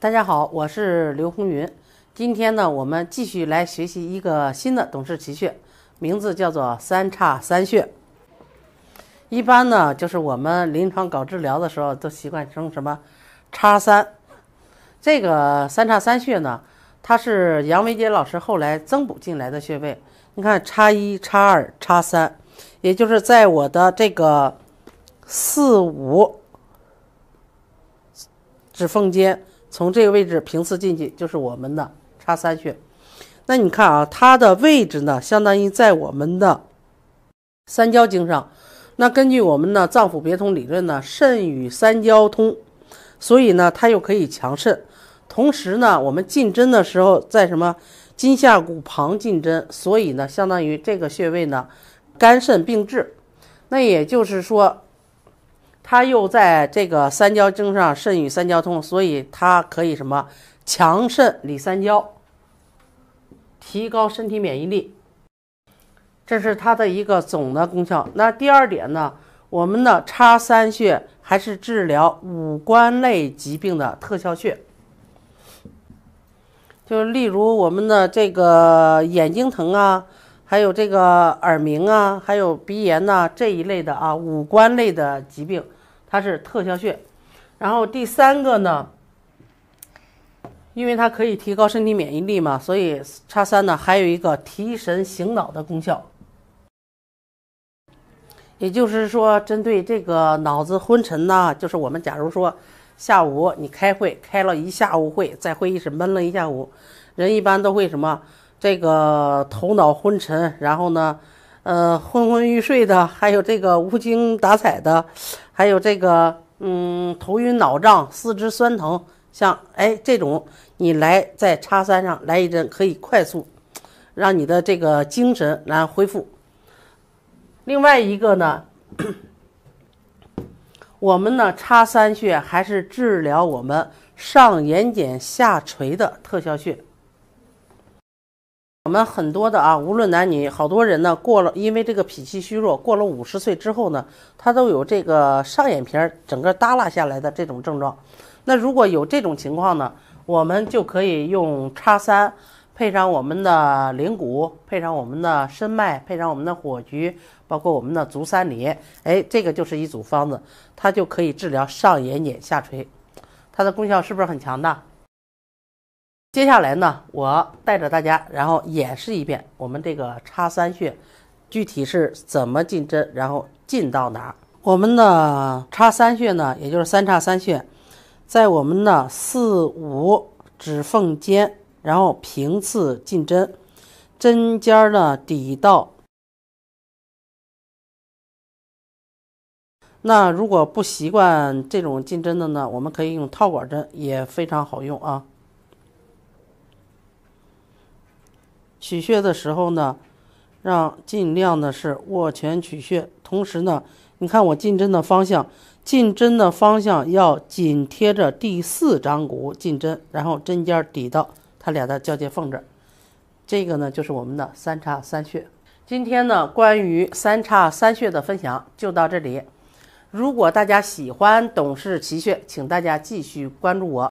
大家好，我是刘红云。今天呢，我们继续来学习一个新的董氏奇穴，名字叫做三叉三穴。一般呢，就是我们临床搞治疗的时候，都习惯称什么“叉三”。这个三叉三穴呢，它是杨维杰老师后来增补进来的穴位。你看，叉一、叉二、叉三，也就是在我的这个四五指缝间。从这个位置平刺进去就是我们的叉三穴。那你看啊，它的位置呢，相当于在我们的三焦经上。那根据我们的脏腑别通理论呢，肾与三焦通，所以呢，它又可以强肾。同时呢，我们进针的时候在什么筋下骨旁进针，所以呢，相当于这个穴位呢，肝肾并治。那也就是说。它又在这个三焦经上，肾与三焦通，所以它可以什么强肾、理三焦、提高身体免疫力，这是它的一个总的功效。那第二点呢，我们的叉三穴还是治疗五官类疾病的特效穴，就例如我们的这个眼睛疼啊，还有这个耳鸣啊，还有鼻炎呐这一类的啊，五官类的疾病。它是特效穴，然后第三个呢，因为它可以提高身体免疫力嘛，所以叉三呢还有一个提神醒脑的功效，也就是说针对这个脑子昏沉呢，就是我们假如说下午你开会开了一下午会，在会议室闷了一下午，人一般都会什么这个头脑昏沉，然后呢。呃，昏昏欲睡的，还有这个无精打采的，还有这个，嗯，头晕脑胀、四肢酸疼，像哎这种，你来在叉三上来一针，可以快速让你的这个精神来恢复。另外一个呢，我们呢叉三穴还是治疗我们上眼睑下垂的特效穴。我们很多的啊，无论男女，好多人呢，过了因为这个脾气虚弱，过了五十岁之后呢，他都有这个上眼皮儿整个耷拉下来的这种症状。那如果有这种情况呢，我们就可以用叉三，配上我们的灵骨，配上我们的参麦，配上我们的火菊，包括我们的足三里，哎，这个就是一组方子，它就可以治疗上眼睑下垂，它的功效是不是很强大？接下来呢，我带着大家，然后演示一遍我们这个叉三穴，具体是怎么进针，然后进到哪儿？我们的叉三穴呢，也就是三叉三穴，在我们的四五指缝间，然后平刺进针，针尖呢抵到。那如果不习惯这种进针的呢，我们可以用套管针，也非常好用啊。取穴的时候呢，让尽量的是握拳取穴，同时呢，你看我进针的方向，进针的方向要紧贴着第四掌骨进针，然后针尖抵到它俩的交界缝这儿。这个呢就是我们的三叉三穴。今天呢关于三叉三穴的分享就到这里。如果大家喜欢董氏奇穴，请大家继续关注我。